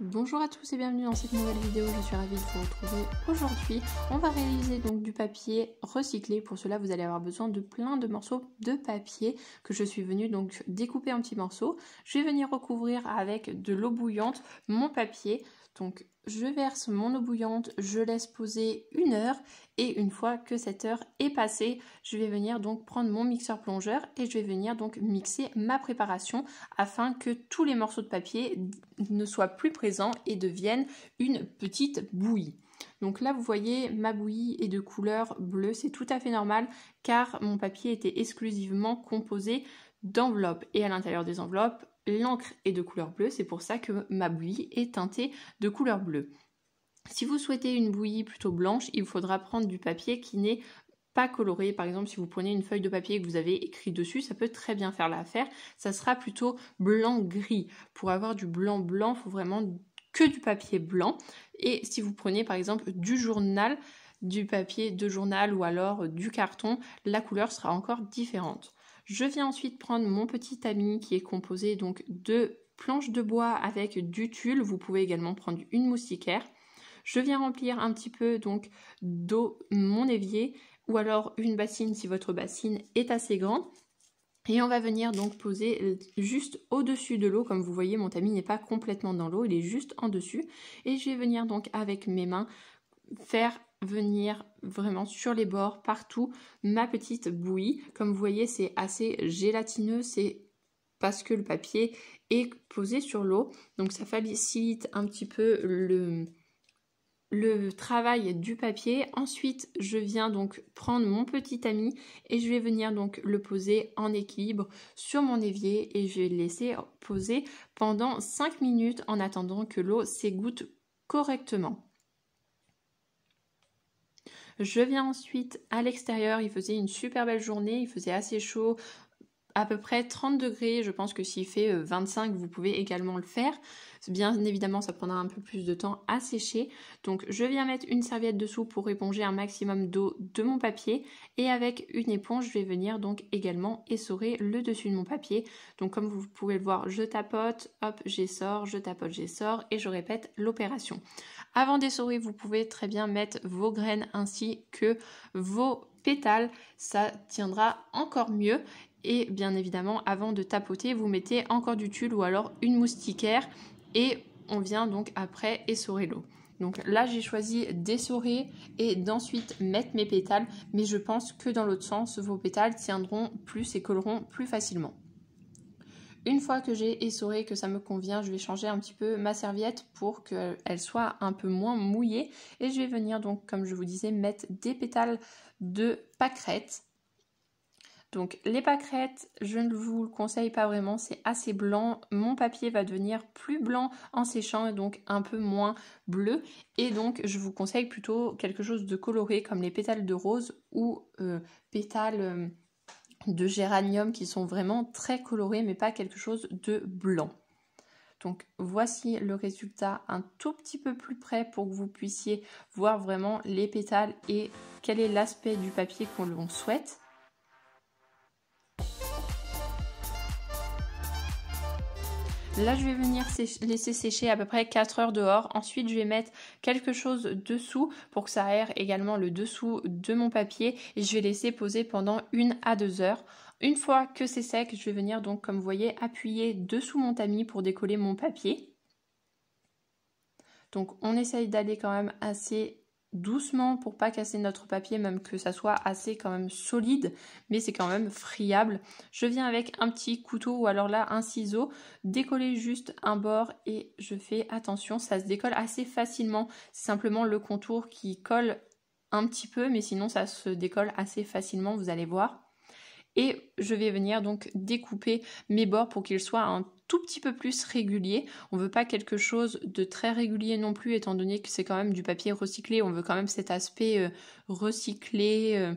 Bonjour à tous et bienvenue dans cette nouvelle vidéo, je suis ravie de vous retrouver aujourd'hui. On va réaliser donc du papier recyclé, pour cela vous allez avoir besoin de plein de morceaux de papier que je suis venue donc découper en petits morceaux. Je vais venir recouvrir avec de l'eau bouillante mon papier donc je verse mon eau bouillante, je laisse poser une heure et une fois que cette heure est passée, je vais venir donc prendre mon mixeur plongeur et je vais venir donc mixer ma préparation afin que tous les morceaux de papier ne soient plus présents et deviennent une petite bouillie. Donc là, vous voyez, ma bouillie est de couleur bleue, c'est tout à fait normal car mon papier était exclusivement composé d'enveloppes et à l'intérieur des enveloppes, l'encre est de couleur bleue, c'est pour ça que ma bouillie est teintée de couleur bleue. Si vous souhaitez une bouillie plutôt blanche, il faudra prendre du papier qui n'est pas coloré. Par exemple, si vous prenez une feuille de papier que vous avez écrit dessus, ça peut très bien faire l'affaire. Ça sera plutôt blanc-gris. Pour avoir du blanc-blanc, il faut vraiment que du papier blanc. Et si vous prenez par exemple du journal, du papier de journal ou alors du carton, la couleur sera encore différente. Je viens ensuite prendre mon petit tamis qui est composé donc de planches de bois avec du tulle. Vous pouvez également prendre une moustiquaire. Je viens remplir un petit peu donc d'eau mon évier ou alors une bassine si votre bassine est assez grande. Et on va venir donc poser juste au-dessus de l'eau. Comme vous voyez, mon tamis n'est pas complètement dans l'eau, il est juste en dessus. Et je vais venir donc avec mes mains faire venir vraiment sur les bords, partout, ma petite bouillie. Comme vous voyez, c'est assez gélatineux, c'est parce que le papier est posé sur l'eau. Donc ça facilite un petit peu le, le travail du papier. Ensuite, je viens donc prendre mon petit ami et je vais venir donc le poser en équilibre sur mon évier et je vais le laisser poser pendant 5 minutes en attendant que l'eau s'égoutte correctement. Je viens ensuite à l'extérieur, il faisait une super belle journée, il faisait assez chaud, à peu près 30 degrés. Je pense que s'il fait 25, euh, vous pouvez également le faire. Bien évidemment, ça prendra un peu plus de temps à sécher. Donc je viens mettre une serviette dessous pour éponger un maximum d'eau de mon papier. Et avec une éponge, je vais venir donc également essorer le dessus de mon papier. Donc comme vous pouvez le voir, je tapote, hop, j'essore, je tapote, j'essore et je répète l'opération. Avant d'essorer, vous pouvez très bien mettre vos graines ainsi que vos pétales, ça tiendra encore mieux et bien évidemment avant de tapoter vous mettez encore du tulle ou alors une moustiquaire et on vient donc après essorer l'eau. Donc là, j'ai choisi d'essorer et d'ensuite mettre mes pétales, mais je pense que dans l'autre sens, vos pétales tiendront plus et colleront plus facilement. Une fois que j'ai essoré, que ça me convient, je vais changer un petit peu ma serviette pour qu'elle soit un peu moins mouillée. Et je vais venir donc, comme je vous disais, mettre des pétales de pâquerettes. Donc les pâquerettes, je ne vous le conseille pas vraiment, c'est assez blanc. Mon papier va devenir plus blanc en séchant et donc un peu moins bleu. Et donc je vous conseille plutôt quelque chose de coloré comme les pétales de rose ou euh, pétales... Euh, de géranium qui sont vraiment très colorés mais pas quelque chose de blanc. Donc voici le résultat un tout petit peu plus près pour que vous puissiez voir vraiment les pétales et quel est l'aspect du papier qu'on souhaite. Là, je vais venir laisser sécher à peu près 4 heures dehors. Ensuite, je vais mettre quelque chose dessous pour que ça aère également le dessous de mon papier et je vais laisser poser pendant 1 à 2 heures. Une fois que c'est sec, je vais venir donc, comme vous voyez, appuyer dessous mon tamis pour décoller mon papier. Donc on essaye d'aller quand même assez doucement pour pas casser notre papier, même que ça soit assez quand même solide, mais c'est quand même friable. Je viens avec un petit couteau ou alors là un ciseau, décoller juste un bord et je fais attention, ça se décolle assez facilement, c'est simplement le contour qui colle un petit peu, mais sinon ça se décolle assez facilement, vous allez voir. Et je vais venir donc découper mes bords pour qu'ils soient un tout petit peu plus régulier. On veut pas quelque chose de très régulier non plus, étant donné que c'est quand même du papier recyclé. On veut quand même cet aspect euh, recyclé, euh,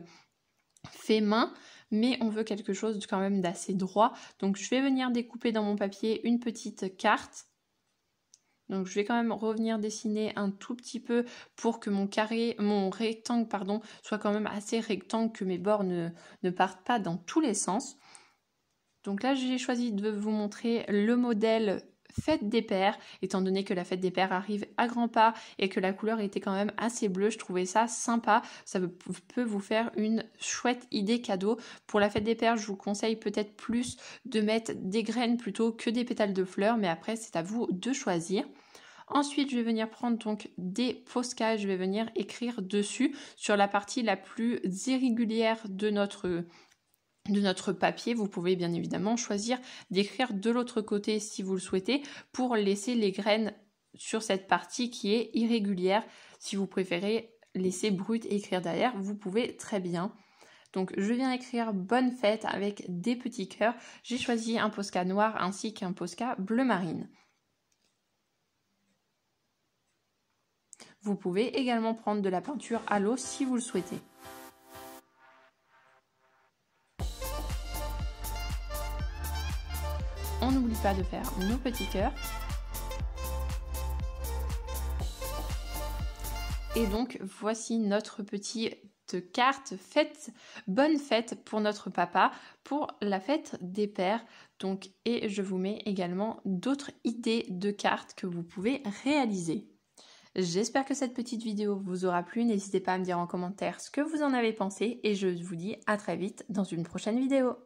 fait main. Mais on veut quelque chose quand même d'assez droit. Donc je vais venir découper dans mon papier une petite carte. Donc je vais quand même revenir dessiner un tout petit peu pour que mon carré, mon rectangle pardon, soit quand même assez rectangle, que mes bords ne partent pas dans tous les sens. Donc là, j'ai choisi de vous montrer le modèle fête des pères, étant donné que la fête des pères arrive à grands pas et que la couleur était quand même assez bleue, je trouvais ça sympa, ça peut vous faire une chouette idée cadeau. Pour la fête des pères, je vous conseille peut-être plus de mettre des graines plutôt que des pétales de fleurs, mais après c'est à vous de choisir. Ensuite, je vais venir prendre donc des posca, je vais venir écrire dessus sur la partie la plus irrégulière de notre de notre papier, vous pouvez bien évidemment choisir d'écrire de l'autre côté si vous le souhaitez pour laisser les graines sur cette partie qui est irrégulière. Si vous préférez laisser brut écrire derrière, vous pouvez très bien. Donc je viens écrire bonne fête avec des petits cœurs. J'ai choisi un Posca noir ainsi qu'un Posca bleu marine. Vous pouvez également prendre de la peinture à l'eau si vous le souhaitez. n'oublie pas de faire nos petits cœurs. Et donc voici notre petite carte fête, bonne fête pour notre papa, pour la fête des pères. Donc, et je vous mets également d'autres idées de cartes que vous pouvez réaliser. J'espère que cette petite vidéo vous aura plu. N'hésitez pas à me dire en commentaire ce que vous en avez pensé et je vous dis à très vite dans une prochaine vidéo.